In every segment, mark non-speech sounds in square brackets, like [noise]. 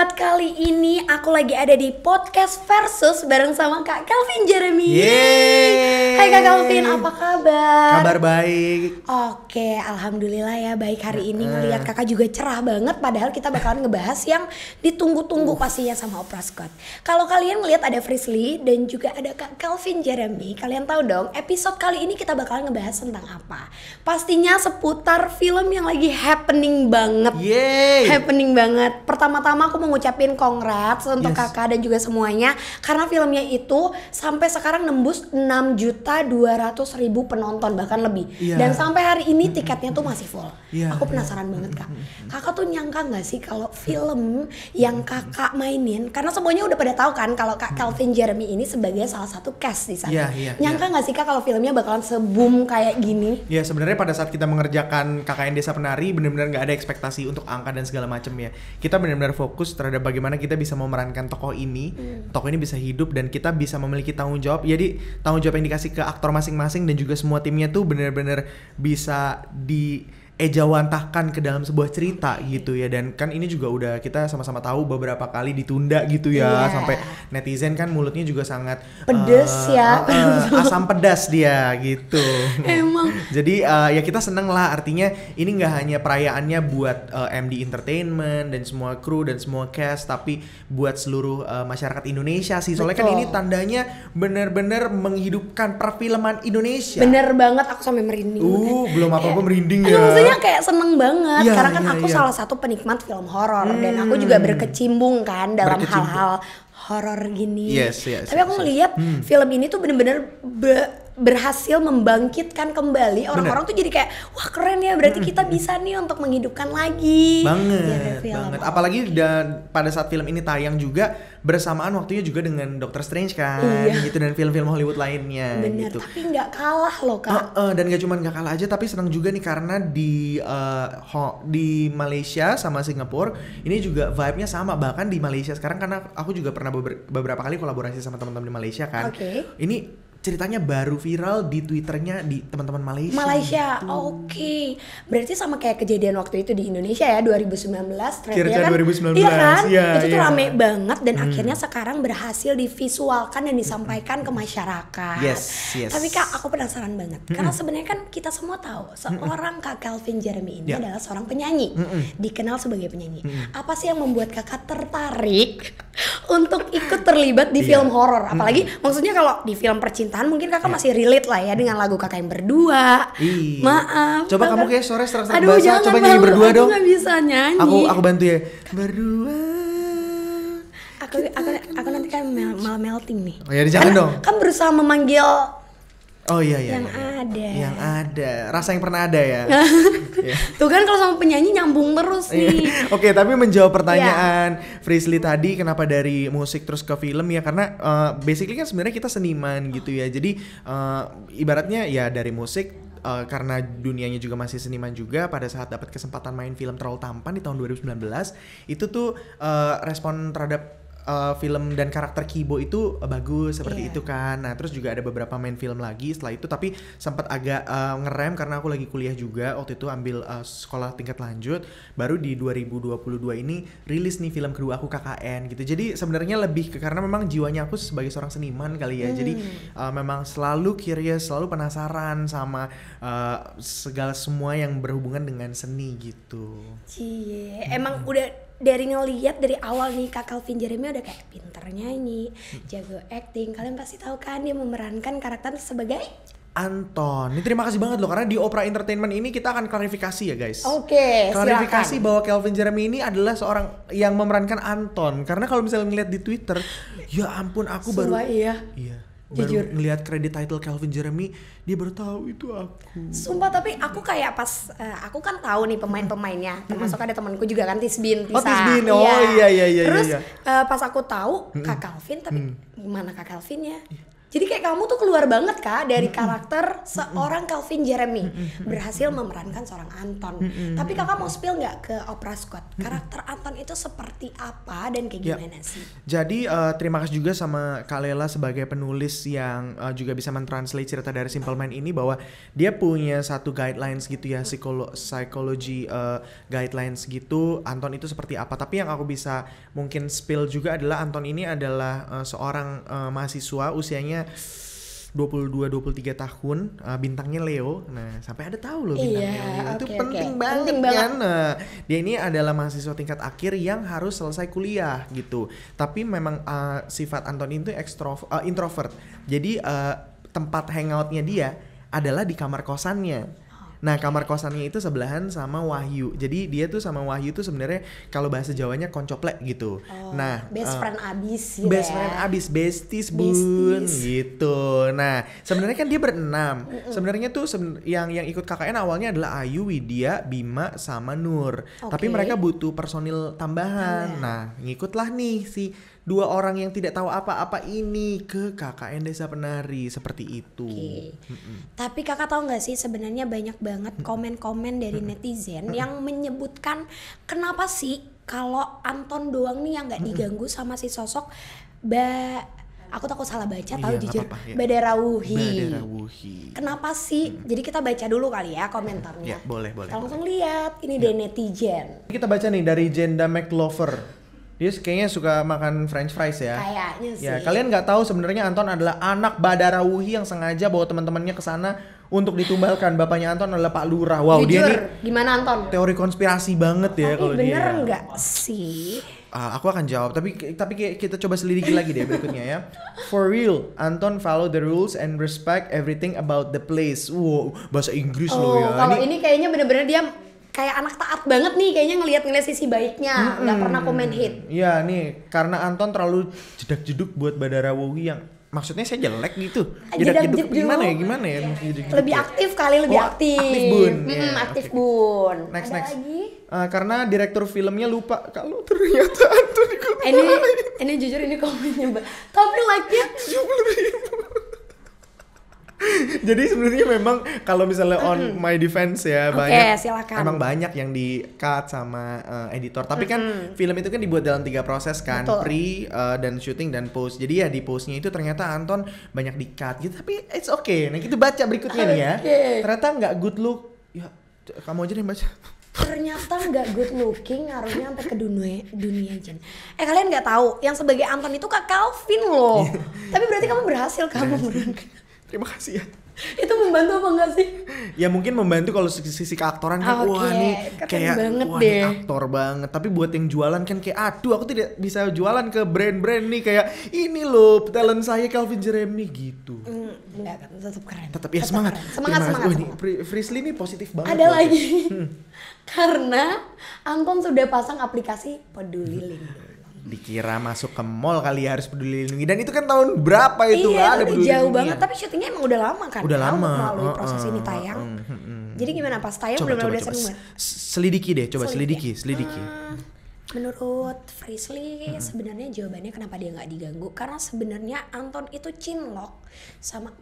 banget kali ini aku lagi ada di podcast versus bareng sama Kak Kelvin Jeremy. Yeay. Hai Kak Kelvin, apa kabar? Kabar baik. Oke, alhamdulillah ya baik hari ini ngelihat Kakak juga cerah banget padahal kita bakalan ngebahas yang ditunggu-tunggu uh. pastinya sama Oprah Scott. Kalau kalian ngelihat ada Frisley dan juga ada Kak Kelvin Jeremy, kalian tahu dong episode kali ini kita bakalan ngebahas tentang apa? Pastinya seputar film yang lagi happening banget. Yeay. Happening banget. Pertama-tama aku mau ngucapin congrats untuk yes. kakak dan juga semuanya karena filmnya itu sampai sekarang nembus 6 juta 200 ribu penonton bahkan lebih yeah. dan sampai hari ini tiketnya tuh masih full. Yeah. Aku penasaran yeah. banget kak, kakak tuh nyangka nggak sih kalau film yang kakak mainin karena semuanya udah pada tahu kan kalau kak Calvin Jeremy ini sebagai salah satu cast di sana. Yeah, yeah, nyangka iya. nggak yeah. sih kak kalau filmnya bakalan sebum kayak gini? Ya yeah, sebenarnya pada saat kita mengerjakan KKN Desa Penari benar-benar nggak ada ekspektasi untuk angka dan segala macam ya. Kita benar-benar fokus terhadap bagaimana kita bisa memerankan tokoh ini, hmm. tokoh ini bisa hidup dan kita bisa memiliki tanggung jawab. Jadi tanggung jawab yang dikasih ke aktor masing-masing dan juga semua timnya tuh benar-benar bisa di ejawantahkan ke dalam sebuah cerita gitu ya dan kan ini juga udah kita sama-sama tahu beberapa kali ditunda gitu ya yeah. sampai netizen kan mulutnya juga sangat pedes uh, ya uh, asam pedas dia gitu [laughs] emang jadi uh, ya kita seneng lah artinya ini nggak hanya perayaannya buat uh, MD Entertainment dan semua kru dan semua cast tapi buat seluruh uh, masyarakat Indonesia sih soalnya Betul. kan ini tandanya bener-bener menghidupkan perfilman Indonesia bener banget aku sampai merinding uh belum apa-apa merinding ya jadinya kayak seneng banget ya, karena kan ya, aku ya. salah satu penikmat film horor hmm. dan aku hmm. juga berkecimbung kan dalam hal-hal horor gini. Yes, yes, Tapi aku yes, ngeliat yes. Hmm. film ini tuh bener-bener berhasil membangkitkan kembali orang-orang tuh jadi kayak wah keren ya berarti kita bisa nih untuk menghidupkan lagi iya, banget ya, banget apalagi dan pada saat film ini tayang juga bersamaan waktunya juga dengan Doctor Strange kan iya. gitu dan film-film Hollywood lainnya Bener, gitu tapi nggak kalah loh kak uh, uh, dan gak cuma nggak kalah aja tapi senang juga nih karena di uh, ho, di Malaysia sama Singapura ini juga vibe-nya sama bahkan di Malaysia sekarang karena aku juga pernah beber beberapa kali kolaborasi sama teman-teman di Malaysia kan okay. ini ceritanya baru viral di twitternya di teman-teman Malaysia. Malaysia, gitu. oke. Okay. Berarti sama kayak kejadian waktu itu di Indonesia ya 2019. Kira-kira kan, 2019. Iya kan? Ya, itu ya. tuh iya. rame banget dan hmm. akhirnya sekarang berhasil divisualkan dan disampaikan ke masyarakat. Yes, yes. Tapi kak, aku penasaran banget hmm. karena sebenarnya kan kita semua tahu seorang kak Calvin Jeremy ini ya. adalah seorang penyanyi, hmm. dikenal sebagai penyanyi. Hmm. Apa sih yang membuat kakak tertarik [laughs] untuk ikut terlibat di yeah. film horor? Apalagi hmm. maksudnya kalau di film percintaan percintaan mungkin kakak yeah. masih relate lah ya dengan lagu kakak yang berdua. Iya. Maaf. Coba kakak. kamu kayak sore serak-serak bahasa. Coba nyanyi berdua aku dong. Aku bisa nyanyi. Aku aku bantu ya. Berdua. Aku aku aku nanti kan mel, melting nih. Oh ya jangan dong. Kan berusaha memanggil Oh iya iya. Yang iya, iya. ada. Yang ada. Rasa yang pernah ada ya. [laughs] Iya. Iya. Tuh kan kalau sama penyanyi nyambung terus nih. [laughs] Oke, okay, tapi menjawab pertanyaan yeah. Frisly tadi kenapa dari musik terus ke film ya karena uh, basically kan sebenarnya kita seniman gitu ya. Jadi uh, ibaratnya ya dari musik uh, karena dunianya juga masih seniman juga pada saat dapat kesempatan main film terlalu Tampan di tahun 2019 itu tuh uh, respon terhadap uh, film dan karakter Kibo itu bagus seperti yeah. itu kan. Nah, terus juga ada beberapa main film lagi setelah itu tapi sempat agak uh, ngerem karena aku lagi kuliah juga waktu itu ambil uh, sekolah tingkat lanjut. Baru di 2022 ini rilis nih film kedua aku KKN gitu. Jadi sebenarnya lebih ke karena memang jiwanya aku sebagai seorang seniman kali ya. Hmm. Jadi uh, memang selalu curious, selalu penasaran sama uh, segala semua yang berhubungan dengan seni gitu. Cie, hmm. emang udah dari ngelihat dari awal nih Kak Calvin Jeremy udah kayak pinter nyanyi, jago acting. Kalian pasti tahu kan dia memerankan karakter sebagai Anton. Ini terima kasih banget loh karena di Opera Entertainment ini kita akan klarifikasi ya guys. Oke. Okay, klarifikasi silakan. bahwa Calvin Jeremy ini adalah seorang yang memerankan Anton. Karena kalau misalnya ngeliat di Twitter, ya ampun aku Sumpah baru. iya. Iya Jujur. baru ngelihat kredit title Calvin Jeremy dia baru tahu itu aku sumpah tapi aku kayak pas uh, aku kan tahu nih pemain-pemainnya termasuk ada temanku juga kan Tisbin Tisa. oh Tisbin iya. oh iya iya iya, terus iya. Uh, pas aku tahu Kak Calvin tapi mm. gimana Kak Calvinnya jadi kayak kamu tuh keluar banget kak dari mm -hmm. karakter seorang mm -hmm. Calvin Jeremy mm -hmm. berhasil memerankan seorang Anton. Mm -hmm. Tapi kakak mau spill nggak ke Oprah Scott? Mm -hmm. Karakter Anton itu seperti apa dan kayak ya. gimana yep. sih? Jadi uh, terima kasih juga sama Kak Lela sebagai penulis yang uh, juga bisa mentranslate cerita dari Simple Man ini bahwa dia punya satu guidelines gitu ya psikolo psikologi uh, guidelines gitu Anton itu seperti apa. Tapi yang aku bisa mungkin spill juga adalah Anton ini adalah uh, seorang uh, mahasiswa usianya 22-23 tahun uh, bintangnya Leo. Nah, sampai ada tahu loh bintangnya iya, Leo. Okay, itu penting okay. banget penting banget. kan. Nah, dia ini adalah mahasiswa tingkat akhir yang harus selesai kuliah gitu. Tapi memang uh, sifat Anton itu ekstrov uh, introvert. Jadi uh, tempat hangoutnya dia adalah di kamar kosannya Nah, kamar kosannya itu sebelahan sama Wahyu. Jadi dia tuh sama Wahyu tuh sebenarnya kalau bahasa Jawanya koncoplek gitu. Oh, nah, best uh, friend abis gitu. Best ya. friend abis, besties bun besties. gitu. Nah, sebenarnya kan dia berenam. sebenarnya tuh yang yang ikut KKN awalnya adalah Ayu, Widya, Bima sama Nur. Okay. Tapi mereka butuh personil tambahan. Oh, ya. Nah, ngikutlah nih si dua orang yang tidak tahu apa-apa ini ke KKN Desa Penari seperti itu. Okay. Tapi kakak tahu nggak sih sebenarnya banyak banget komen-komen dari netizen yang menyebutkan kenapa sih kalau Anton doang nih yang nggak diganggu sama si sosok ba aku takut salah baca tahu iya, jujur apa -apa, ya. Badarawuhi. Badarawuhi. Kenapa sih? Hmm. Jadi kita baca dulu kali ya komentarnya. Ya, boleh, boleh. Langsung boleh. lihat ini ya. dari netizen. Kita baca nih dari Jenda McLover. Dia kayaknya suka makan French fries ya. Kayaknya ya, sih. Ya, kalian nggak tahu sebenarnya Anton adalah anak Badarawuhi yang sengaja bawa teman-temannya ke sana untuk ditumbalkan. Bapaknya Anton adalah Pak Lurah. Wow, Jujur, dia nih gimana Anton? Teori konspirasi banget ya kalau dia. Bener nggak sih? Uh, aku akan jawab, tapi tapi kita coba selidiki lagi deh berikutnya ya. For real, Anton follow the rules and respect everything about the place. Wow, bahasa Inggris oh, loh ya. Kalau ini, ini kayaknya bener-bener dia kayak anak taat banget nih kayaknya ngelihat-ngelihat sisi baiknya nggak hmm, pernah komen hate iya nih karena Anton terlalu jedak-jeduk buat Badara Wowi yang maksudnya saya jelek gitu jedak jeduk gimana ya gimana ya lebih aktif kali lebih oh, aktif aktif bun hmm, yeah, aktif okay. bun next Ada next lagi? Uh, karena direktur filmnya lupa kalau ternyata Anton ikut ini ini jujur ini komennya mbak tapi like nya [laughs] Jadi sebenarnya memang kalau misalnya on mm my defense ya okay, banyak silakan. emang banyak yang di cut sama uh, editor. Tapi mm -hmm. kan film itu kan dibuat dalam tiga proses kan, Betul. pre uh, dan shooting dan post. Jadi ya di postnya itu ternyata Anton banyak di cut gitu. Tapi it's okay. Nah kita baca berikutnya okay. nih ya. Ternyata nggak good look. Ya kamu aja yang baca. ternyata nggak good looking ngaruhnya sampai ke dunia dunia Jen. Eh kalian nggak tahu yang sebagai Anton itu kak Calvin loh. [laughs] Tapi berarti kamu berhasil kamu terima kasih ya [laughs] itu membantu apa enggak sih? ya mungkin membantu kalau sisi sisi keaktoran kan okay. wah nih kayak banget wah deh. aktor banget tapi buat yang jualan kan kayak aduh aku tidak bisa jualan ke brand-brand nih kayak ini loh talent saya Calvin Jeremy gitu mm, enggak kan tetap keren tetap ya semangat keren. semangat semangat, semangat, semangat. Ini, Frisley ini positif banget ada lagi hmm. [laughs] karena Angkom sudah pasang aplikasi peduli lindungi dikira masuk ke mall kali ya harus peduli lindungi dan itu kan tahun berapa itu iya, ada peduli jauh lindungi. banget tapi syutingnya emang udah lama kan udah lama melalui uh, proses ini tayang uh, uh, uh, uh. jadi gimana pas tayang belum ada udah selidiki deh coba selidiki selidiki, selidiki. Uh, menurut Frisley -huh. sebenarnya jawabannya kenapa dia nggak diganggu karena sebenarnya Anton itu cinlok sama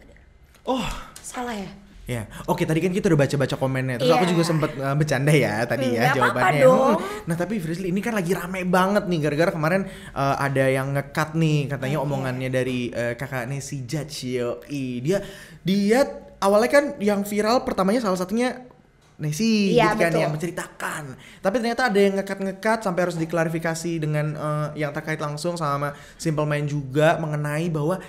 oh salah ya Ya, oke tadi kan kita udah baca-baca komennya, terus yeah. aku iya. juga sempet uh, bercanda ya tadi ya Gak jawabannya. Apa dong. Hmm. Nah tapi Frisly ini kan lagi rame banget nih gara-gara kemarin uh, ada yang ngekat nih katanya okay. omongannya dari uh, kakaknya si Judge Yoi. Dia dia awalnya kan yang viral pertamanya salah satunya Nesi iya, gitu kan yang menceritakan. Tapi ternyata ada yang ngekat-ngekat sampai harus diklarifikasi dengan uh, yang terkait langsung sama Simple Man juga mengenai bahwa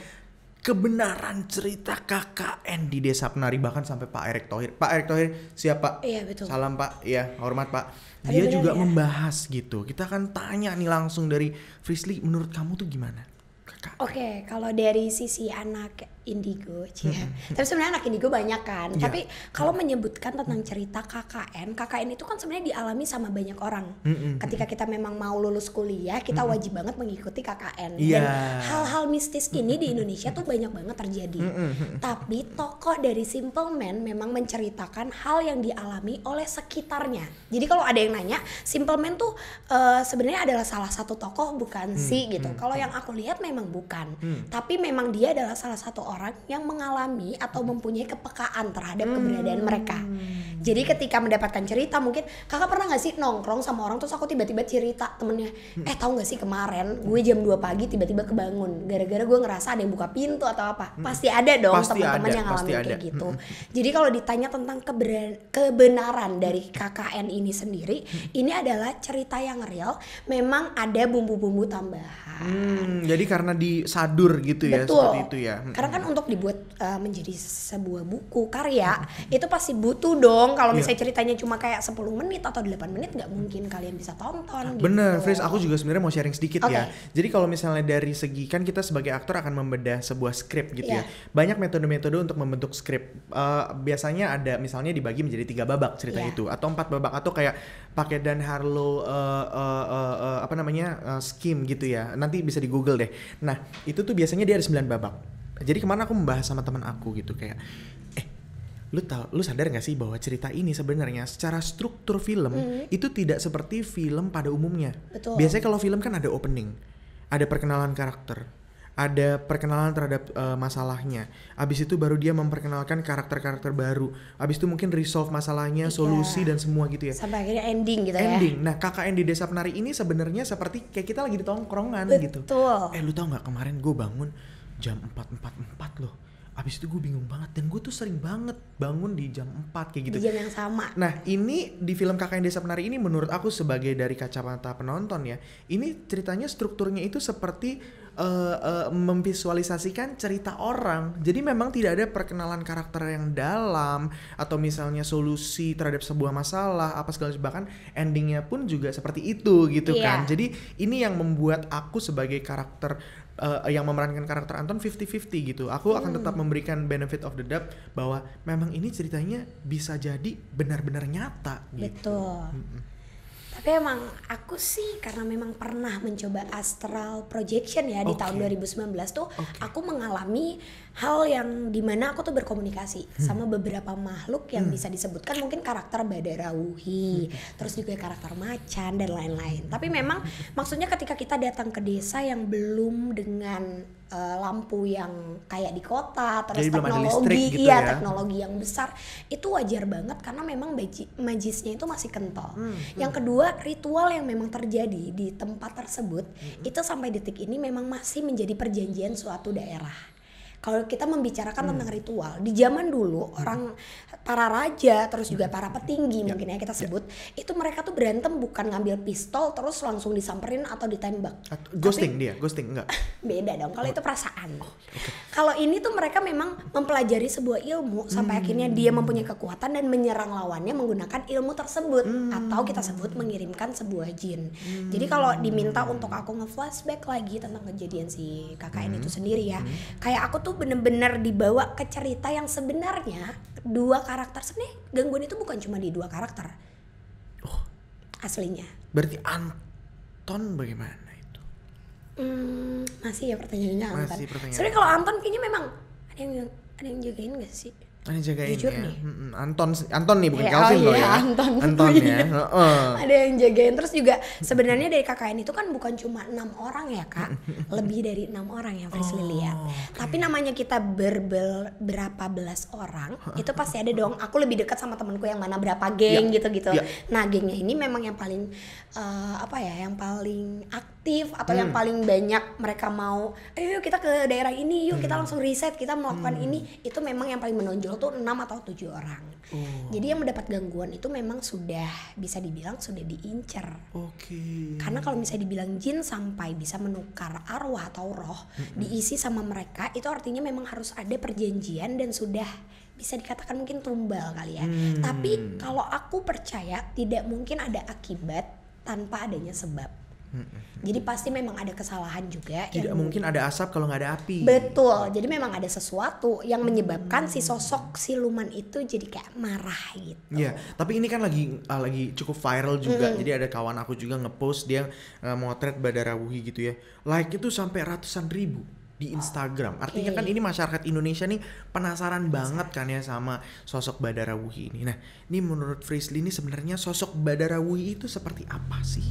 kebenaran cerita KKN di Desa Penari bahkan sampai Pak Erick Thohir. Pak Erick Thohir siapa? Iya betul. Salam Pak, ya hormat Pak. Dia Aduh, juga ya. membahas gitu. Kita akan tanya nih langsung dari Frisly, menurut kamu tuh gimana? Oke, okay, kalau dari sisi anak indigo cia. Tapi sebenarnya anak indigo banyak kan. Yeah. Tapi kalau mm. menyebutkan tentang cerita KKN, KKN itu kan sebenarnya dialami sama banyak orang. Ketika kita memang mau lulus kuliah, kita wajib banget mengikuti KKN. Yeah. Dan hal-hal mistis ini di Indonesia tuh banyak banget terjadi. Tapi tokoh dari Simple Man memang menceritakan hal yang dialami oleh sekitarnya. Jadi kalau ada yang nanya, Simple Man tuh uh, sebenarnya adalah salah satu tokoh bukan mm-hmm. sih gitu. Mm, kalau mm. yang aku lihat memang bukan. Mm. Tapi memang dia adalah salah satu orang orang yang mengalami atau mempunyai kepekaan terhadap hmm. keberadaan mereka. Jadi ketika mendapatkan cerita mungkin kakak pernah gak sih nongkrong sama orang terus aku tiba-tiba cerita temennya, hmm. eh tahu gak sih kemarin gue jam 2 pagi tiba-tiba kebangun gara-gara gue ngerasa ada yang buka pintu atau apa? Hmm. Pasti ada dong teman-teman yang ngalamin kayak gitu. Hmm. Jadi kalau ditanya tentang kebenaran dari KKN ini sendiri, ini adalah cerita yang real. Memang ada bumbu-bumbu tambahan. Hmm, jadi karena disadur gitu ya Betul. seperti itu ya. Karena kan kan untuk dibuat uh, menjadi sebuah buku karya hmm. itu pasti butuh dong kalau iya. misalnya yeah. ceritanya cuma kayak 10 menit atau 8 menit nggak mungkin kalian bisa tonton ah, gitu. Bener, Fris, aku juga sebenarnya mau sharing sedikit okay. ya. Jadi kalau misalnya dari segi kan kita sebagai aktor akan membedah sebuah skrip gitu yeah. ya. Iya. Banyak metode-metode untuk membentuk skrip. Uh, biasanya ada misalnya dibagi menjadi tiga babak cerita yeah. itu atau empat babak atau kayak pakai Dan Harlow uh, uh, uh, uh, apa namanya uh, scheme gitu ya. Nanti bisa di Google deh. Nah, itu tuh biasanya dia ada 9 babak jadi kemarin aku membahas sama teman aku gitu kayak eh lu tau, lu sadar nggak sih bahwa cerita ini sebenarnya secara struktur film mm. itu tidak seperti film pada umumnya. Betul. Biasanya kalau film kan ada opening, ada perkenalan karakter, ada perkenalan terhadap uh, masalahnya. Abis itu baru dia memperkenalkan karakter-karakter baru. Abis itu mungkin resolve masalahnya, iya. solusi dan semua gitu ya. Sampai akhirnya ending gitu ending. ya. Ending. Nah, KKN di Desa Penari ini sebenarnya seperti kayak kita lagi di tongkrongan gitu. Betul. Eh, lu tau gak kemarin gue bangun jam 4.44 loh abis itu gue bingung banget dan gue tuh sering banget bangun di jam 4 kayak gitu di jam yang sama nah ini di film kakak yang desa penari ini menurut aku sebagai dari kacamata penonton ya ini ceritanya strukturnya itu seperti uh, uh, memvisualisasikan cerita orang jadi memang tidak ada perkenalan karakter yang dalam atau misalnya solusi terhadap sebuah masalah apa segala bahkan endingnya pun juga seperti itu gitu yeah. kan jadi ini yang membuat aku sebagai karakter uh, yang memerankan karakter Anton 50-50 gitu. Aku hmm. akan tetap memberikan benefit of the doubt bahwa memang ini ceritanya bisa jadi benar-benar nyata gitu. Betul. Mm -mm. Tapi emang aku sih karena memang pernah mencoba astral projection ya okay. di tahun 2019 tuh okay. aku mengalami hal yang dimana aku tuh berkomunikasi hmm. sama beberapa makhluk yang hmm. bisa disebutkan mungkin karakter badarauhi hmm. terus juga karakter macan dan lain-lain tapi memang maksudnya ketika kita datang ke desa yang belum dengan uh, lampu yang kayak di kota terus Jadi teknologi gitu iya, ya. teknologi yang besar itu wajar banget karena memang majisnya itu masih kental hmm, hmm, yang kedua ritual yang memang terjadi di tempat tersebut hmm. itu sampai detik ini memang masih menjadi perjanjian suatu daerah kalau kita membicarakan hmm. tentang ritual di zaman dulu hmm. orang para raja terus juga hmm. para petinggi hmm. mungkin ya kita ya. sebut itu mereka tuh berantem bukan ngambil pistol terus langsung disamperin atau ditembak At ghosting dia ghosting enggak [laughs] beda dong kalau oh. itu perasaan oh, okay. kalau ini tuh mereka memang mempelajari sebuah ilmu sampai hmm. akhirnya dia mempunyai kekuatan dan menyerang lawannya menggunakan ilmu tersebut hmm. atau kita sebut mengirimkan sebuah jin hmm. jadi kalau diminta untuk aku nge-flashback lagi tentang kejadian si kakak hmm. itu sendiri ya hmm. kayak aku tuh tuh bener-bener dibawa ke cerita yang sebenarnya dua karakter sebenarnya gangguan itu bukan cuma di dua karakter oh. aslinya berarti Anton bagaimana itu hmm, masih ya pertanyaannya Anton masih pertanyaan. sebenarnya kalau Anton kayaknya memang ada yang ada yang jagain nggak sih ada jagain Jujur ya. Nih. Anton Anton nih bukan eh, Calvin oh loh iya, ya. Anton. Anton [laughs] oh ya. Uh. Ada yang jagain terus juga sebenarnya dari KKN itu kan bukan cuma enam orang ya, Kak. [laughs] Lebih dari enam orang yang Fris ya. oh, lihat. Okay. Tapi namanya kita berbel berapa belas orang, itu pasti ada dong. Aku lebih dekat sama temanku yang mana berapa geng gitu-gitu. Ya, Nah, gengnya ini memang yang paling uh, apa ya, yang paling aktif atau hmm. yang paling banyak mereka mau, eh, yuk kita ke daerah ini, yuk hmm. kita langsung riset, kita melakukan hmm. ini. Itu memang yang paling menonjol tuh enam atau tujuh orang. Oh. Jadi yang mendapat gangguan itu memang sudah bisa dibilang sudah diincer. Oke. Okay. Karena kalau misalnya dibilang jin sampai bisa menukar arwah atau roh mm -hmm. diisi sama mereka itu artinya memang harus ada perjanjian dan sudah bisa dikatakan mungkin tumbal kali ya. Hmm. Tapi kalau aku percaya tidak mungkin ada akibat tanpa adanya sebab. Hmm. Jadi pasti memang ada kesalahan juga. Tidak yang... mungkin ada asap kalau nggak ada api. Betul. Jadi memang ada sesuatu yang menyebabkan si sosok siluman itu jadi kayak marah gitu. Iya. Tapi ini kan lagi uh, lagi cukup viral juga. Hmm. Jadi ada kawan aku juga ngepost dia uh, motret Badara Wuhi gitu ya. Like itu sampai ratusan ribu di Instagram. Artinya kan ini masyarakat Indonesia nih penasaran Masa. banget kan ya sama sosok Badara Wuhi ini. Nah, ini menurut Frisli ini sebenarnya sosok Badara Wuhi itu seperti apa sih?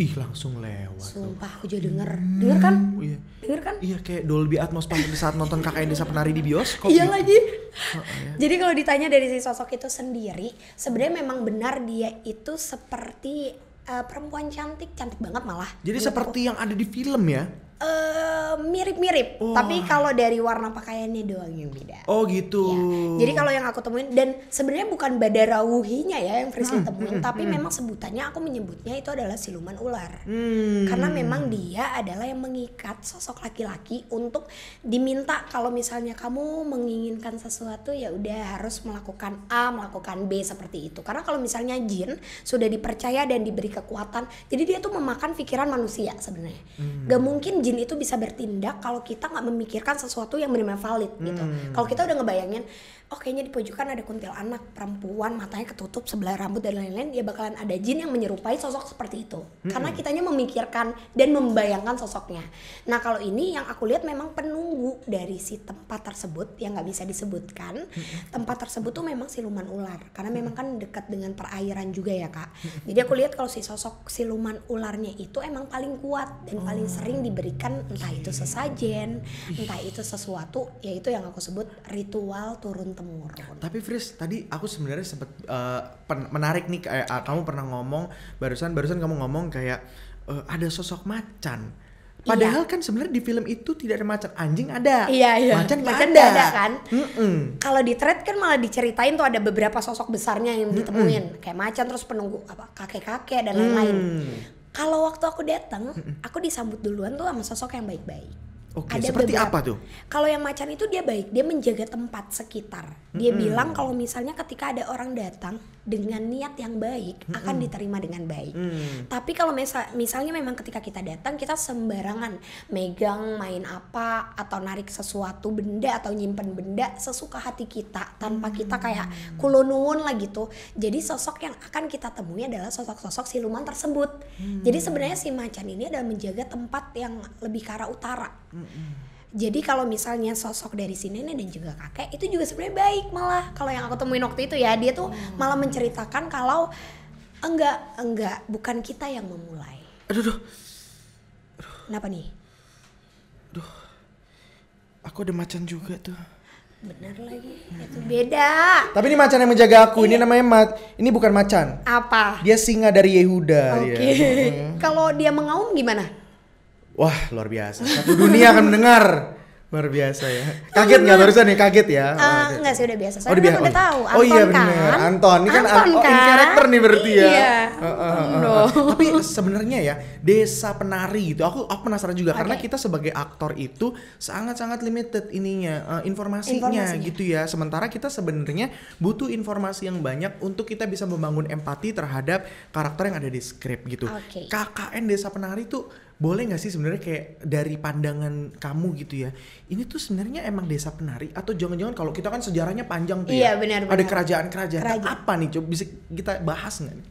ih langsung lewat sumpah aku juga denger hmm. denger kan hmm, oh iya. denger kan iya kayak Dolby Atmos pas saat nonton kakak Desa penari di bioskop iya lagi oh, iya. jadi kalau ditanya dari si sosok itu sendiri sebenarnya memang benar dia itu seperti uh, perempuan cantik cantik banget malah jadi seperti aku. yang ada di film ya Eh, mirip-mirip, uh, tapi kalau dari warna pakaiannya doang yang beda. Oh gitu. Ya. Jadi kalau yang aku temuin dan sebenarnya bukan badarawuhinya ya yang Frisly hmm, temuin, hmm, tapi hmm. memang sebutannya aku menyebutnya itu adalah siluman ular. Hmm. Karena memang dia adalah yang mengikat sosok laki-laki untuk diminta kalau misalnya kamu menginginkan sesuatu ya udah harus melakukan A, melakukan B seperti itu. Karena kalau misalnya jin sudah dipercaya dan diberi kekuatan, jadi dia tuh memakan pikiran manusia sebenarnya. Hmm. Gak mungkin jin jin itu bisa bertindak kalau kita nggak memikirkan sesuatu yang benar-benar valid gitu. hmm. gitu. Kalau kita udah ngebayangin oh kayaknya di pojokan ada kuntil anak perempuan matanya ketutup sebelah rambut dan lain-lain dia ya bakalan ada jin yang menyerupai sosok seperti itu hmm. karena kitanya memikirkan dan membayangkan sosoknya nah kalau ini yang aku lihat memang penunggu dari si tempat tersebut yang nggak bisa disebutkan hmm. tempat tersebut tuh memang siluman ular karena memang kan hmm. dekat dengan perairan juga ya kak hmm. jadi aku lihat kalau si sosok siluman ularnya itu emang paling kuat dan oh. paling sering diberikan entah itu sesajen entah itu sesuatu yaitu yang aku sebut ritual turun tapi Fris tadi aku sebenarnya sempat uh, eh, menarik nih kayak uh, kamu pernah ngomong barusan barusan kamu ngomong kayak uh, ada sosok macan iya. Padahal iya. kan sebenarnya di film itu tidak ada macan anjing ada, iya, iya. macan macan ada. ada kan. Kalau di thread kan malah diceritain tuh ada beberapa sosok besarnya yang ditemuin, mm -mm. kayak macan terus penunggu apa kakek-kakek dan lain-lain. Mm. Kalau waktu aku datang, aku disambut duluan tuh sama sosok yang baik-baik. Oke, ada seperti beberapa. apa tuh? Kalau yang macan itu dia baik, dia menjaga tempat sekitar. Dia mm -hmm. bilang kalau misalnya ketika ada orang datang dengan niat yang baik mm -hmm. akan diterima dengan baik. Mm. Tapi kalau misal, misalnya memang ketika kita datang kita sembarangan megang main apa atau narik sesuatu benda atau nyimpen benda sesuka hati kita tanpa mm. kita kayak kulonuun lah gitu. Jadi sosok yang akan kita temui adalah sosok-sosok siluman tersebut. Mm. Jadi sebenarnya si macan ini adalah menjaga tempat yang lebih ke arah utara mm Jadi kalau misalnya sosok dari si nenek dan juga kakek itu juga sebenarnya baik malah kalau yang aku temuin waktu itu ya dia tuh hmm. malah menceritakan kalau enggak enggak bukan kita yang memulai. Aduh, aduh. aduh. Kenapa nih? Aduh, aku ada macan juga tuh. Benar lagi, hmm. itu beda. Tapi ini macan yang menjaga aku. Ini, ini iya. namanya ma ini bukan macan. Apa? Dia singa dari Yehuda. Oke. Okay. Mm-hmm. Kalau dia mengaum gimana? Wah luar biasa. Satu dunia akan mendengar. Luar biasa ya. Kaget nggak barusan nih? Kaget ya? Uh, eh, enggak sih udah biasa. Soalnya oh, udah, biasa. udah oh. tahu. Anton oh iya benar. Kan? Anton ini kan Anton kan? Oh, in karakter nih berarti ya. iya. ya. Uh, uh, uh, uh. Tapi sebenarnya ya desa penari itu aku aku penasaran juga okay. karena kita sebagai aktor itu sangat-sangat limited ininya uh, informasinya, informasinya gitu ya. Sementara kita sebenarnya butuh informasi yang banyak untuk kita bisa membangun empati terhadap karakter yang ada di skrip gitu. Okay. KKN desa penari tuh boleh nggak sih sebenarnya kayak dari pandangan kamu gitu ya ini tuh sebenarnya emang desa penari atau jangan-jangan kalau kita kan sejarahnya panjang tuh ya? iya, ya benar, ada kerajaan-kerajaan nah, apa nih coba bisa kita bahas nggak nih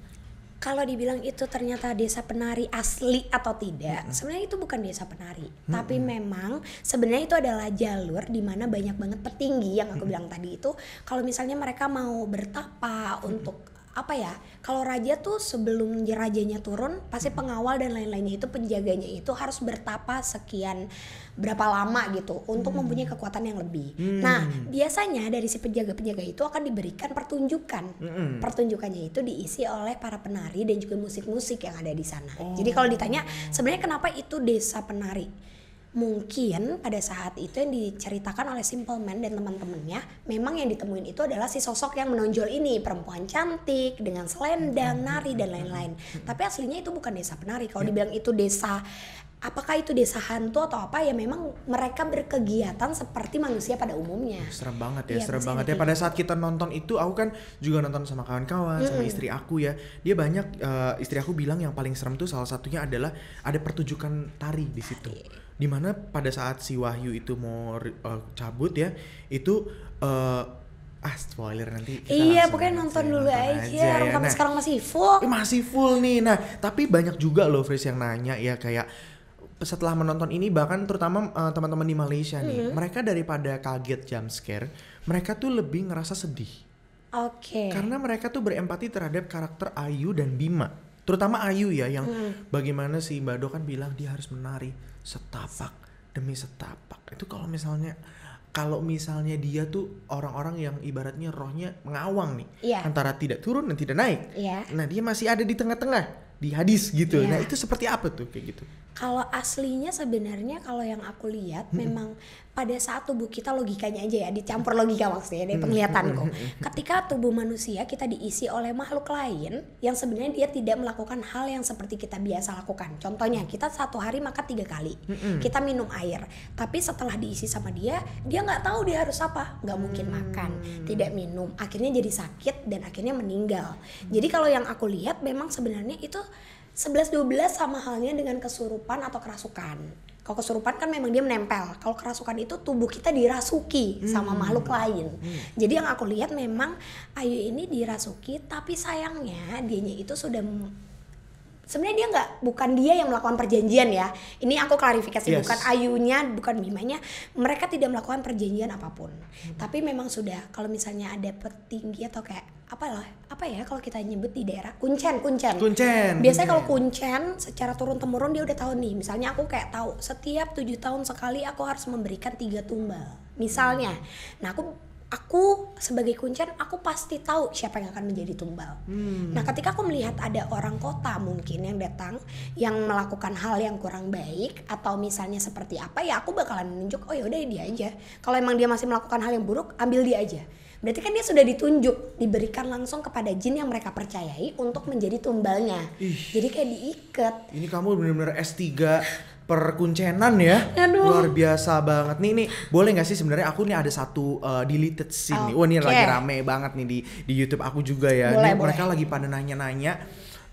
kalau dibilang itu ternyata desa penari asli atau tidak, hmm sebenarnya itu bukan desa penari, hmm tapi memang sebenarnya itu adalah jalur di mana banyak banget petinggi yang aku hmm bilang tadi itu kalau misalnya mereka mau bertapa hmm untuk apa ya kalau raja tuh sebelum rajanya turun pasti pengawal dan lain-lainnya itu penjaganya itu harus bertapa sekian berapa lama gitu untuk hmm. mempunyai kekuatan yang lebih hmm. nah biasanya dari si penjaga-penjaga itu akan diberikan pertunjukan hmm. pertunjukannya itu diisi oleh para penari dan juga musik-musik yang ada di sana oh. jadi kalau ditanya sebenarnya kenapa itu desa penari mungkin pada saat itu yang diceritakan oleh Simple Man dan teman-temannya memang yang ditemuin itu adalah si sosok yang menonjol ini perempuan cantik dengan selendang hmm, hmm, nari dan hmm, lain-lain tapi aslinya itu bukan desa penari kalau ya. dibilang itu desa apakah itu desa hantu atau apa ya memang mereka berkegiatan seperti manusia pada umumnya. Serem banget ya, ya serem banget ya. Pada gitu. saat kita nonton itu aku kan juga nonton sama kawan-kawan, hmm. sama istri aku ya. Dia banyak uh, istri aku bilang yang paling serem tuh salah satunya adalah ada pertunjukan tari di situ. Dimana pada saat si Wahyu itu mau uh, cabut ya, itu uh, ah spoiler nanti kita iya pokoknya nonton ya, dulu nonton aja, aja ya. nah, sekarang masih full masih full nih nah tapi banyak juga loh Fris yang nanya ya kayak setelah menonton ini bahkan terutama uh, teman-teman di Malaysia nih, mm -hmm. mereka daripada kaget jump scare, mereka tuh lebih ngerasa sedih. Oke. Okay. Karena mereka tuh berempati terhadap karakter Ayu dan Bima. Terutama Ayu ya yang mm. bagaimana si Mbak Do kan bilang dia harus menari setapak demi setapak. Itu kalau misalnya kalau misalnya dia tuh orang-orang yang ibaratnya rohnya mengawang nih, yeah. antara tidak turun dan tidak naik. Yeah. Nah, dia masih ada di tengah-tengah di hadis gitu. Yeah. Nah, itu seperti apa tuh kayak gitu? Kalau aslinya sebenarnya kalau yang aku lihat hmm. memang pada saat tubuh kita logikanya aja ya dicampur logika maksudnya dari hmm, penglihatanku hmm, hmm, ketika tubuh manusia kita diisi oleh makhluk lain yang sebenarnya dia tidak melakukan hal yang seperti kita biasa lakukan contohnya kita satu hari makan tiga kali kita minum air tapi setelah diisi sama dia dia nggak tahu dia harus apa nggak mungkin makan tidak minum akhirnya jadi sakit dan akhirnya meninggal jadi kalau yang aku lihat memang sebenarnya itu 11-12 sama halnya dengan kesurupan atau kerasukan. Kalau kesurupan kan memang dia menempel. Kalau kerasukan itu tubuh kita dirasuki hmm. sama makhluk lain. Hmm. Jadi yang aku lihat memang Ayu ini dirasuki tapi sayangnya dianya itu sudah sebenarnya dia nggak bukan dia yang melakukan perjanjian ya ini aku klarifikasi yes. bukan Ayunya bukan Bimanya mereka tidak melakukan perjanjian apapun hmm. tapi memang sudah kalau misalnya ada petinggi atau kayak apa lah apa ya kalau kita nyebut di daerah kuncen kuncen kuncen biasanya kalau iya. kuncen secara turun temurun dia udah tahu nih misalnya aku kayak tahu setiap tujuh tahun sekali aku harus memberikan tiga tumbal misalnya nah aku aku sebagai kuncen aku pasti tahu siapa yang akan menjadi tumbal. Hmm. Nah, ketika aku melihat ada orang kota mungkin yang datang yang melakukan hal yang kurang baik atau misalnya seperti apa ya aku bakalan menunjuk oh ya udah dia aja. Kalau emang dia masih melakukan hal yang buruk, ambil dia aja. Berarti kan dia sudah ditunjuk, diberikan langsung kepada jin yang mereka percayai untuk menjadi tumbalnya. Ih, Jadi kayak diikat. Ini kamu benar-benar S3 [laughs] perkuncenan ya. Aduh. Luar biasa banget nih nih. Boleh nggak sih sebenarnya aku nih ada satu uh, deleted scene okay. nih. Wah, ini lagi rame banget nih di di YouTube aku juga ya. Boleh, nih, boleh. mereka lagi pada nanya-nanya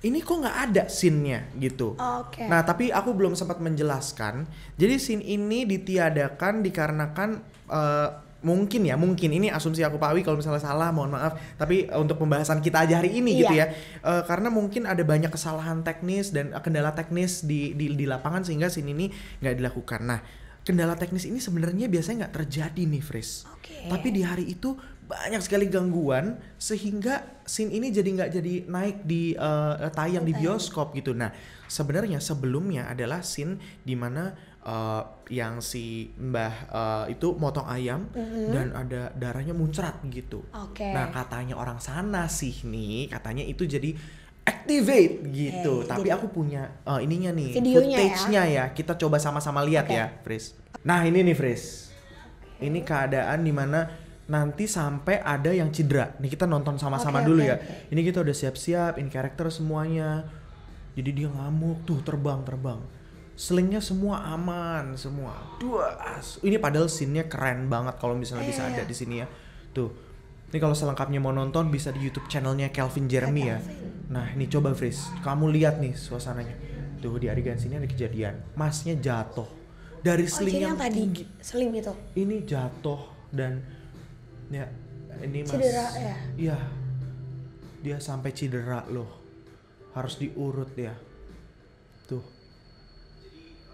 ini kok nggak ada scene-nya gitu. Oke. Okay. Nah, tapi aku belum sempat menjelaskan. Jadi scene ini ditiadakan dikarenakan uh, mungkin ya mungkin ini asumsi aku Pak Wi kalau misalnya salah mohon maaf tapi eh, untuk pembahasan kita aja hari ini iya. gitu ya uh, karena mungkin ada banyak kesalahan teknis dan eh, kendala teknis di di, di lapangan sehingga sini ini nggak dilakukan nah kendala teknis ini sebenarnya biasanya nggak terjadi nih Fris okay. tapi di hari itu banyak sekali gangguan sehingga scene ini jadi nggak jadi naik di uh, tayang di bioskop gitu. Nah, sebenarnya sebelumnya adalah scene dimana uh, yang si Mbah uh, itu motong ayam mm-hmm. dan ada darahnya muncrat gitu. Okay. Nah, katanya orang sana sih nih, katanya itu jadi activate gitu. Okay, Tapi jadi... aku punya uh, ininya nih, ya? footage-nya ya. ya. Kita coba sama-sama lihat okay. ya, Fris. Nah, ini nih Fris. Okay. Ini keadaan dimana nanti sampai ada yang cedera. Nih kita nonton sama-sama okay, dulu okay, ya. Okay. Ini kita udah siap-siap, in character semuanya. Jadi dia ngamuk tuh terbang terbang selingnya semua aman semua dua as ini padahal sinnya keren banget kalau misalnya eh, bisa iya, iya. ada di sini ya tuh ini kalau selengkapnya mau nonton bisa di YouTube channelnya Kelvin Jeremy ya nah ini coba Fris kamu lihat nih suasananya tuh di adegan sini ada kejadian masnya jatuh dari oh, seling oh, yang, yang tadi tinggi. seling itu ini jatuh dan ya ini mas cedera ya iya dia sampai cedera loh harus diurut ya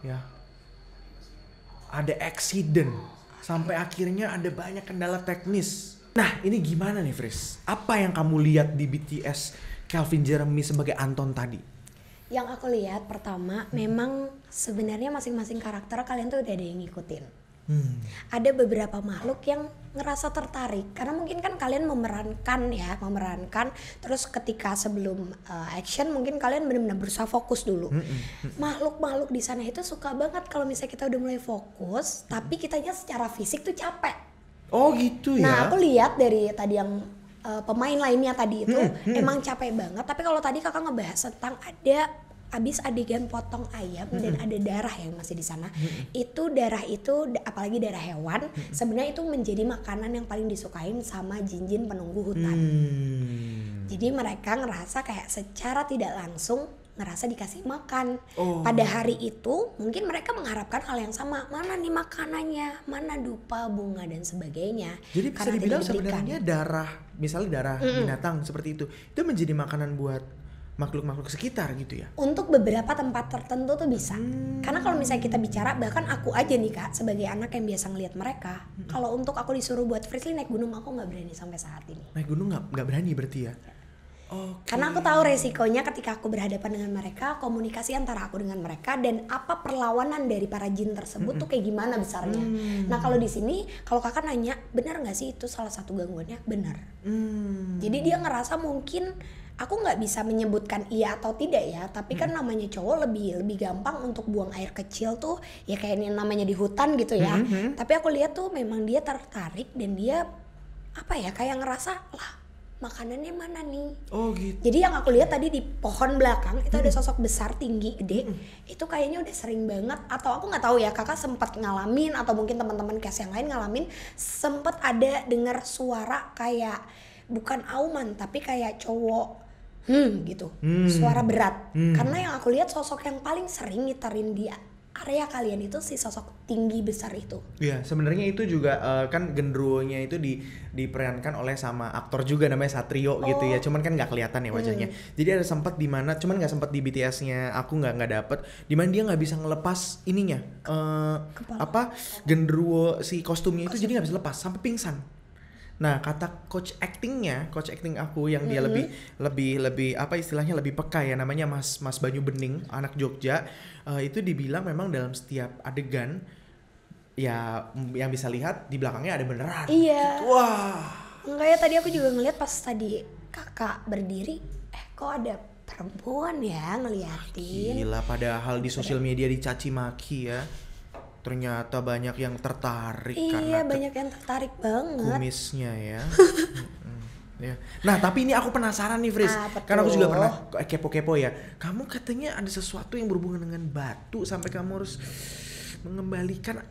ya ada accident sampai akhirnya ada banyak kendala teknis. Nah, ini gimana nih, Fris? Apa yang kamu lihat di BTS Calvin Jeremy sebagai Anton tadi? Yang aku lihat pertama, hmm. memang sebenarnya masing-masing karakter kalian tuh udah ada yang ngikutin. Hmm. Ada beberapa makhluk yang ngerasa tertarik karena mungkin kan kalian memerankan ya memerankan terus ketika sebelum uh, action mungkin kalian benar-benar berusaha fokus dulu makhluk-makhluk di sana itu suka banget kalau misalnya kita udah mulai fokus tapi kitanya secara fisik tuh capek oh gitu ya nah aku lihat dari tadi yang uh, pemain lainnya tadi itu mm. emang capek banget tapi kalau tadi kakak ngebahas tentang ada abis adegan potong ayam mm -hmm. dan ada darah yang masih di sana mm -hmm. itu darah itu apalagi darah hewan mm -hmm. sebenarnya itu menjadi makanan yang paling disukain sama jin-jin penunggu hutan mm. jadi mereka ngerasa kayak secara tidak langsung ngerasa dikasih makan. Oh. Pada hari itu mungkin mereka mengharapkan hal yang sama. Mana nih makanannya? Mana dupa, bunga dan sebagainya. Jadi bisa Karena dibilang sebenarnya darah, misalnya darah mm -mm. binatang seperti itu, itu menjadi makanan buat makhluk-makhluk sekitar gitu ya? Untuk beberapa tempat tertentu tuh bisa. Hmm. Karena kalau misalnya kita bicara, bahkan aku aja nih kak, sebagai anak yang biasa ngelihat mereka, hmm. kalau untuk aku disuruh buat Frisley naik gunung, aku nggak berani sampai saat ini. Naik gunung nggak nggak berani berarti ya? Iya. Okay. Karena aku tahu resikonya ketika aku berhadapan dengan mereka, komunikasi antara aku dengan mereka dan apa perlawanan dari para jin tersebut mm -hmm. tuh kayak gimana besarnya. Mm. Nah kalau di sini kalau kakak nanya benar nggak sih itu salah satu gangguannya benar. Mm. Jadi dia ngerasa mungkin aku nggak bisa menyebutkan iya atau tidak ya tapi kan hmm. namanya cowok lebih lebih gampang untuk buang air kecil tuh ya kayak ini namanya di hutan gitu ya hmm, hmm. tapi aku lihat tuh memang dia tertarik dan dia apa ya kayak ngerasa lah makanannya mana nih oh gitu jadi yang aku lihat tadi di pohon belakang itu hmm. ada sosok besar tinggi gede hmm. itu kayaknya udah sering banget atau aku nggak tahu ya kakak sempat ngalamin atau mungkin teman-teman kelas yang lain ngalamin sempat ada dengar suara kayak bukan auman tapi kayak cowok hmm gitu hmm. suara berat hmm. karena yang aku lihat sosok yang paling sering ngitarin dia area kalian itu si sosok tinggi besar itu. Iya, sebenarnya itu juga uh, kan genderuonya itu di diperankan oleh sama aktor juga namanya Satrio oh. gitu ya. Oh. Cuman kan nggak kelihatan ya hmm. wajahnya. Hmm. Jadi ada sempat di mana, cuman nggak sempat di BTS-nya aku nggak nggak dapet. Di mana dia nggak bisa ngelepas ininya uh, apa genderuo si kostumnya Kostum. itu jadi nggak bisa lepas sampai pingsan. Nah, kata coach actingnya, coach acting aku yang dia mm -hmm. lebih lebih lebih apa istilahnya lebih peka ya namanya Mas Mas Banyu Bening, anak Jogja. Uh, itu dibilang memang dalam setiap adegan ya yang bisa lihat di belakangnya ada beneran. Iya. Gitu. Wah. Enggak ya tadi aku juga ngeliat pas tadi kakak berdiri, eh kok ada perempuan ya ngeliatin. Gila padahal di sosial media dicaci maki ya ternyata banyak yang tertarik iya, karena banyak yang tertarik banget kumisnya ya Ya. Nah, tapi ini aku penasaran nih, Fris. Ah, Karena aku juga pernah kepo-kepo ya. Kamu katanya ada sesuatu yang berhubungan dengan batu sampai kamu harus mengembalikan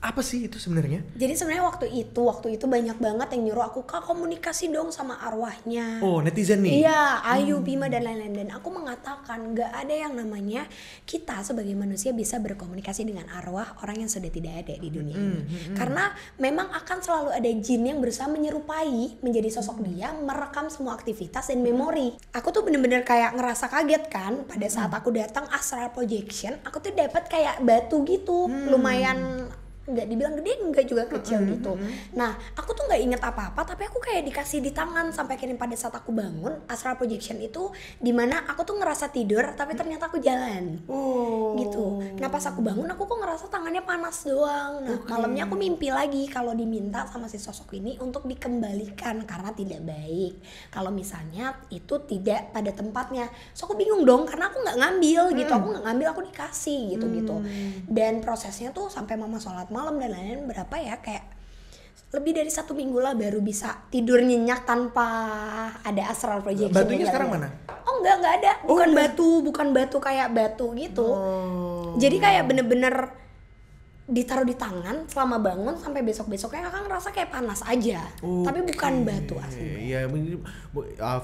apa sih itu sebenarnya? Jadi sebenarnya waktu itu waktu itu banyak banget yang nyuruh aku kak komunikasi dong sama arwahnya. Oh netizen nih? Iya hmm. Ayu hmm. Bima dan lain-lain dan aku mengatakan nggak ada yang namanya kita sebagai manusia bisa berkomunikasi dengan arwah orang yang sudah tidak ada di dunia hmm. ini hmm. hmm. karena memang akan selalu ada jin yang berusaha menyerupai menjadi sosok hmm. dia merekam semua aktivitas dan memori. Aku tuh bener-bener kayak ngerasa kaget kan pada saat aku datang astral projection aku tuh dapat kayak batu gitu lumayan nggak dibilang gede nggak juga kecil mm -hmm. gitu nah aku tuh nggak inget apa apa tapi aku kayak dikasih di tangan sampai kirim pada saat aku bangun astral projection itu dimana aku tuh ngerasa tidur tapi ternyata aku jalan oh. gitu nah pas aku bangun aku kok ngerasa tangannya panas doang nah okay. malamnya aku mimpi lagi kalau diminta sama si sosok ini untuk dikembalikan karena tidak baik kalau misalnya itu tidak pada tempatnya so aku bingung dong karena aku nggak ngambil gitu mm. aku nggak ngambil aku dikasih gitu mm. gitu dan prosesnya tuh sampai mama sholat malam dan lain-lain berapa ya kayak lebih dari satu minggu lah baru bisa tidur nyenyak tanpa ada astral projection. Batunya sekarang mana? Oh enggak enggak ada, oh, bukan oh, batu, bukan batu kayak batu gitu. Oh. Jadi kayak bener-bener ditaruh di tangan selama bangun sampai besok besoknya kakak ngerasa kayak panas aja okay. tapi bukan batu asli iya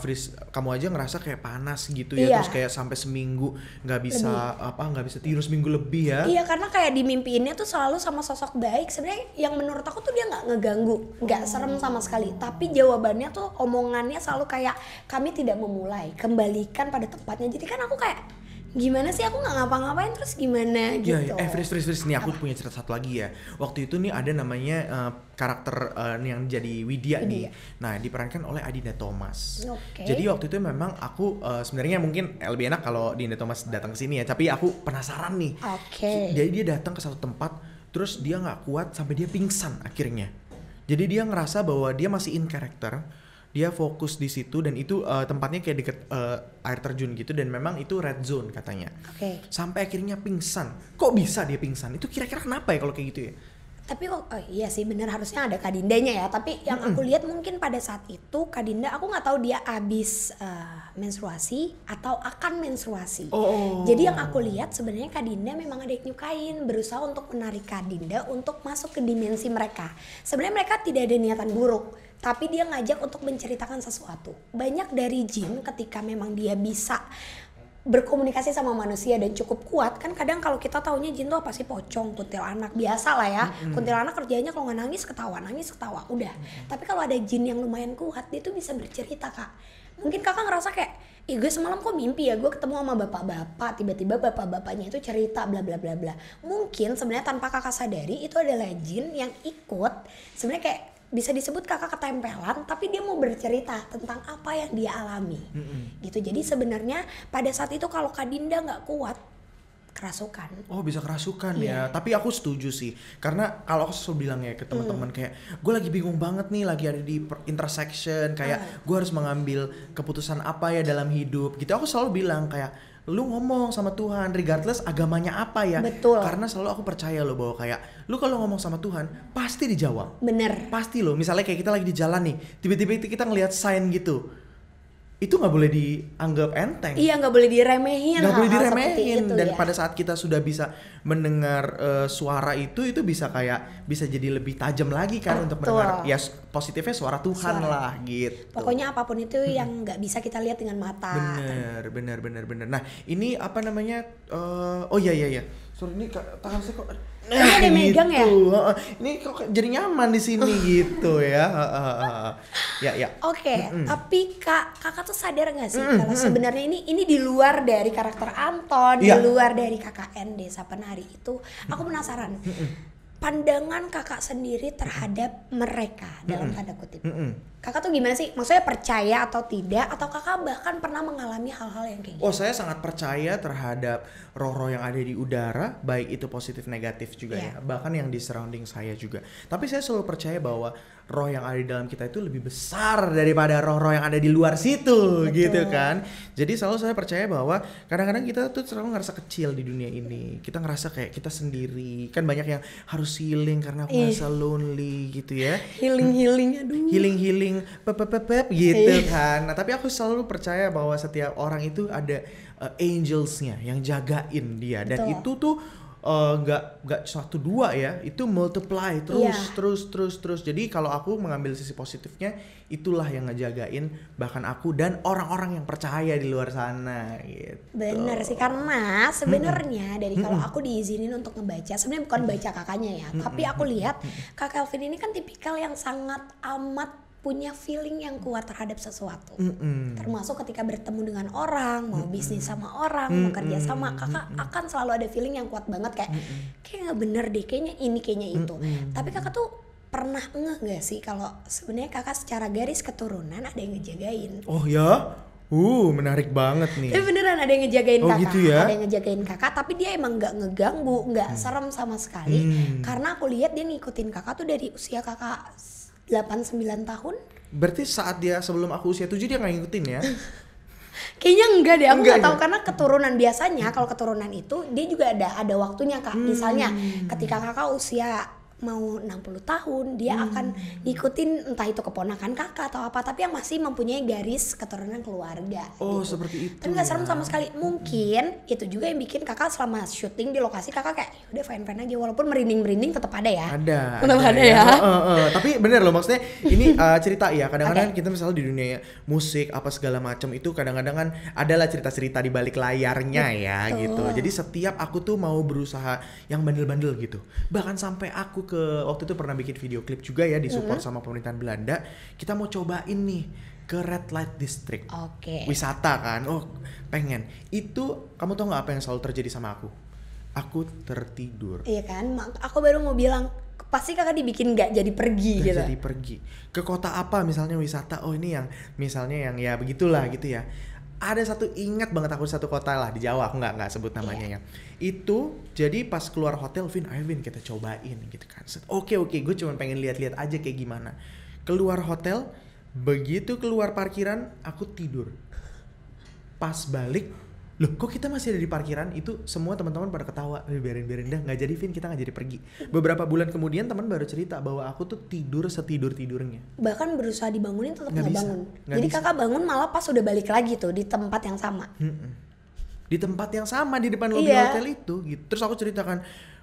Fris kamu aja ngerasa kayak panas gitu ya iya. terus kayak sampai seminggu nggak bisa lebih. apa nggak bisa tidur seminggu lebih ya iya karena kayak dimimpiinnya tuh selalu sama sosok baik sebenarnya yang menurut aku tuh dia nggak ngeganggu nggak oh. serem sama sekali tapi jawabannya tuh omongannya selalu kayak kami tidak memulai kembalikan pada tempatnya jadi kan aku kayak gimana sih aku nggak ngapa-ngapain terus gimana ya, gitu. Ya, Eh, fris fris fris Nih aku Apa? punya cerita satu lagi ya. Waktu itu nih ada namanya uh, karakter uh, yang jadi Widya, Widya nih. Nah, diperankan oleh Adinda Thomas. Okay. Jadi waktu itu memang aku uh, sebenarnya mungkin lebih enak kalau Adinda Thomas datang ke sini ya, tapi aku penasaran nih. Oke. Okay. Jadi dia datang ke satu tempat, terus dia nggak kuat sampai dia pingsan akhirnya. Jadi dia ngerasa bahwa dia masih in karakter dia fokus di situ dan itu uh, tempatnya kayak deket uh, air terjun gitu dan memang itu red zone katanya. Oke. Okay. Sampai akhirnya pingsan. Kok bisa dia pingsan? Itu kira-kira kenapa ya kalau kayak gitu ya? Tapi oh, iya sih bener harusnya ada kadindanya ya. Tapi yang aku lihat mungkin pada saat itu kadinda aku nggak tahu dia abis uh, eh, menstruasi atau akan menstruasi. Oh. Jadi yang aku lihat sebenarnya kadinda memang ada yang nyukain berusaha untuk menarik kadinda untuk masuk ke dimensi mereka. Sebenarnya mereka tidak ada niatan buruk tapi dia ngajak untuk menceritakan sesuatu. Banyak dari jin ketika memang dia bisa berkomunikasi sama manusia dan cukup kuat kan kadang kalau kita taunya jin tuh apa sih pocong kuntilanak biasa lah ya mm-hmm. kuntilanak kerjanya kalau nggak nangis ketawa nangis ketawa udah mm-hmm. tapi kalau ada jin yang lumayan kuat dia tuh bisa bercerita kak mungkin kakak ngerasa kayak Ih gue semalam kok mimpi ya gue ketemu sama bapak-bapak tiba-tiba bapak-bapaknya itu cerita bla bla bla bla mungkin sebenarnya tanpa kakak sadari itu adalah jin yang ikut sebenarnya kayak bisa disebut kakak ketempelan tapi dia mau bercerita tentang apa yang dia alami mm -hmm. gitu jadi sebenarnya pada saat itu kalau kak Dinda nggak kuat kerasukan oh bisa kerasukan yeah. ya iya. tapi aku setuju sih karena kalau aku selalu bilang ya ke hmm. teman-teman mm. kayak gue lagi bingung banget nih lagi ada di intersection kayak mm. gue harus mengambil keputusan apa ya dalam hidup gitu aku selalu bilang kayak lu ngomong sama Tuhan regardless agamanya apa ya betul karena selalu aku percaya loh bahwa kayak lu kalau ngomong sama Tuhan pasti dijawab bener pasti lo misalnya kayak kita lagi di jalan nih tiba-tiba kita ngelihat sign gitu itu nggak boleh dianggap enteng. Iya, nggak boleh diremehin. Nggak boleh diremehin. Itu, Dan ya. pada saat kita sudah bisa mendengar uh, suara itu, itu bisa kayak bisa jadi lebih tajam lagi kan Betul. untuk mendengar. Ya positifnya suara Tuhan suara. lah gitu. Pokoknya apapun itu hmm. yang nggak bisa kita lihat dengan mata. Bener, bener, bener, bener. Nah ini apa namanya? Uh, oh iya iya iya sorry ini tangan saya kok nah, ada gitu. megang ya? Gitu, ini kok jadi nyaman di sini [laughs] gitu ya. ya ya. Oke, okay, mm tapi Kak, Kakak tuh sadar nggak sih mm kalau sebenarnya ini ini di luar dari karakter Anton, yeah. di iya. luar dari KKN Desa Penari itu. Aku penasaran. -mm pandangan kakak sendiri terhadap mereka dalam mm -hmm. tanda kutip. Mm -hmm. Kakak tuh gimana sih? Maksudnya percaya atau tidak? Atau kakak bahkan pernah mengalami hal-hal yang kayak oh, gitu? Oh saya sangat percaya terhadap roh-roh yang ada di udara, baik itu positif negatif juga yeah. ya, bahkan yang di surrounding saya juga. Tapi saya selalu percaya bahwa roh yang ada di dalam kita itu lebih besar daripada roh-roh yang ada di luar situ Betul. gitu kan. Jadi selalu saya percaya bahwa kadang-kadang kita tuh selalu ngerasa kecil di dunia ini. Kita ngerasa kayak kita sendiri. Kan banyak yang harus healing karena aku eh. lonely gitu ya. Healing-healing aduh. Healing-healing pep gitu eh. kan. Nah, tapi aku selalu percaya bahwa setiap orang itu ada uh, angelsnya yang jagain dia dan Betul. itu tuh Eh, nggak uh, nggak satu dua ya itu multiply terus yeah. terus terus terus jadi kalau aku mengambil sisi positifnya itulah yang ngejagain bahkan aku dan orang-orang yang percaya di luar sana gitu bener sih karena sebenarnya mm dari kalau aku diizinin untuk ngebaca sebenarnya bukan baca kakaknya ya tapi aku lihat kak Kelvin ini kan tipikal yang sangat amat punya feeling yang kuat terhadap sesuatu. Mm-mm. Termasuk ketika bertemu dengan orang, mau Mm-mm. bisnis sama orang, Mm-mm. mau kerja sama, kakak Mm-mm. akan selalu ada feeling yang kuat banget kayak Mm-mm. kayak nggak bener deh, kayaknya ini kayaknya itu. Mm-mm. Tapi kakak tuh pernah ngeh gak sih kalau sebenarnya kakak secara garis keturunan ada yang ngejagain? Oh ya? Uh, menarik banget nih. Tapi beneran ada yang ngejagain oh, kakak, gitu ya? ada yang ngejagain kakak, tapi dia emang nggak ngeganggu, nggak hmm. serem sama sekali. Hmm. Karena aku lihat dia ngikutin kakak tuh dari usia kakak delapan sembilan tahun. Berarti saat dia sebelum aku usia tujuh dia nggak ngikutin ya? [laughs] Kayaknya enggak deh, aku nggak tahu ya? karena keturunan biasanya kalau keturunan itu dia juga ada ada waktunya kak. Hmm. Misalnya ketika kakak usia mau 60 tahun dia hmm. akan ngikutin entah itu keponakan kakak atau apa tapi yang masih mempunyai garis keturunan keluarga oh gitu. seperti itu tapi nggak serem ya. sama sekali mungkin itu juga yang bikin kakak selama syuting di lokasi kakak kayak ya udah fine fine aja walaupun merinding merinding tetap ada ya ada tetap ada, ada ya, ya. Uh, uh, uh. tapi bener loh maksudnya ini uh, [laughs] cerita ya kadang-kadang okay. kita misalnya di dunia musik apa segala macam itu kadang-kadang kan adalah cerita-cerita di balik layarnya Betul. ya gitu jadi setiap aku tuh mau berusaha yang bandel-bandel gitu bahkan sampai aku ke waktu itu pernah bikin video klip juga ya disupport mm -hmm. sama pemerintahan Belanda. Kita mau cobain nih ke Red Light District. Oke. Okay. Wisata kan. Oh, pengen. Itu kamu tau nggak apa yang selalu terjadi sama aku? Aku tertidur. Iya kan? Aku baru mau bilang pasti kakak dibikin nggak jadi pergi gak gitu. Jadi pergi. Ke kota apa misalnya wisata? Oh, ini yang misalnya yang ya begitulah hmm. gitu ya ada satu ingat banget aku satu kota lah di Jawa aku nggak nggak sebut namanya yeah. ya itu jadi pas keluar hotel Vin ayo kita cobain gitu kan oke oke gue cuma pengen lihat-lihat aja kayak gimana keluar hotel begitu keluar parkiran aku tidur pas balik loh kok kita masih ada di parkiran itu semua teman-teman pada ketawa biarin biarin dah nggak jadi Vin kita nggak jadi pergi beberapa bulan kemudian teman baru cerita bahwa aku tuh tidur setidur tidurnya bahkan berusaha dibangunin tetap nggak bangun gak jadi bisa. kakak bangun malah pas udah balik lagi tuh di tempat yang sama di tempat yang sama di depan lobby iya. hotel itu gitu terus aku ceritakan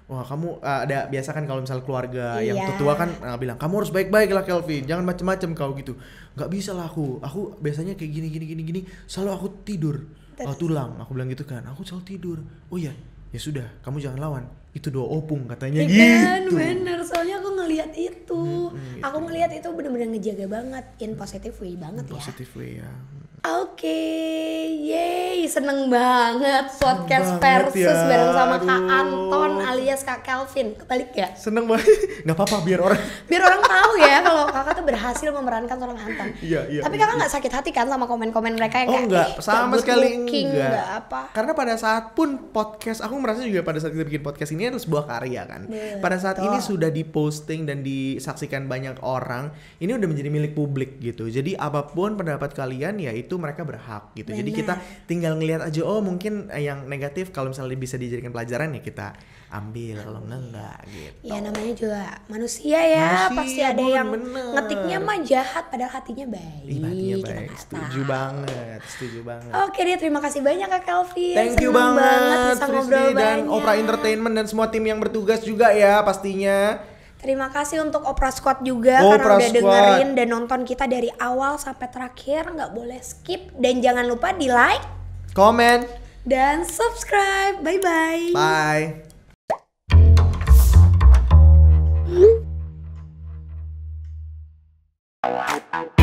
Wah kamu uh, ada biasa kan kalau misal keluarga iya. yang tertua kan uh, bilang kamu harus baik-baik lah Kelvin jangan macem-macem kau gitu nggak bisa lah aku aku biasanya kayak gini gini gini gini selalu aku tidur Terus. oh tulang aku bilang gitu kan aku selalu tidur oh iya ya sudah kamu jangan lawan itu doa opung katanya ya gitu kan bener soalnya aku ngelihat itu hmm, hmm, gitu. aku ngelihat itu bener-bener ngejaga banget in positive way banget in ya positive way ya Oke, okay. yay, seneng banget podcast seneng banget versus ya. bareng sama Aduh. Kak Anton alias Kak Kelvin. Kebalik ya? Seneng banget. [laughs] Gak apa-apa biar orang biar orang tahu ya kalau Kakak tuh berhasil memerankan seorang Anton. Iya, iya. Tapi Kakak nggak iya. sakit hati kan sama komen-komen mereka yang oh, kayak enggak, eh, sama sekali looking, enggak. enggak. apa. Karena pada saat pun podcast aku merasa juga pada saat kita bikin podcast ini harus sebuah karya kan. Betul. Pada saat ini sudah diposting dan disaksikan banyak orang, ini udah menjadi milik publik gitu. Jadi apapun pendapat kalian ya itu itu mereka berhak gitu. Bener. Jadi kita tinggal ngelihat aja oh mungkin eh, yang negatif kalau misalnya bisa dijadikan pelajaran ya kita ambil kalau enggak gitu. Ya namanya juga manusia ya manusia, pasti ada yang bener. ngetiknya mah jahat padahal hatinya baik. Ih, hatinya gitu, baik. setuju banget, setuju banget. Oke dia terima kasih banyak Kak Kelvin. Thank Senang you banget, banget bisa ngobrol dan banyak. Opera Entertainment dan semua tim yang bertugas juga ya pastinya. Terima kasih untuk Opera Squad juga oh, karena udah dengerin dan nonton kita dari awal sampai terakhir, nggak boleh skip dan jangan lupa di like, comment, dan subscribe. Bye bye. Bye. Hmm?